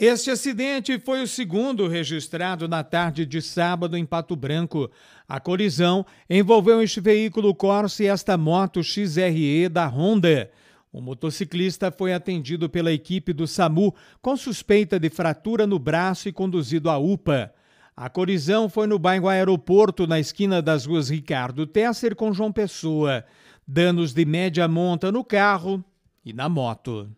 Este acidente foi o segundo registrado na tarde de sábado em Pato Branco. A colisão envolveu este veículo Corsa e esta moto XRE da Honda. O motociclista foi atendido pela equipe do SAMU com suspeita de fratura no braço e conduzido à UPA. A colisão foi no bairro Aeroporto, na esquina das ruas Ricardo Tesser com João Pessoa. Danos de média monta no carro e na moto.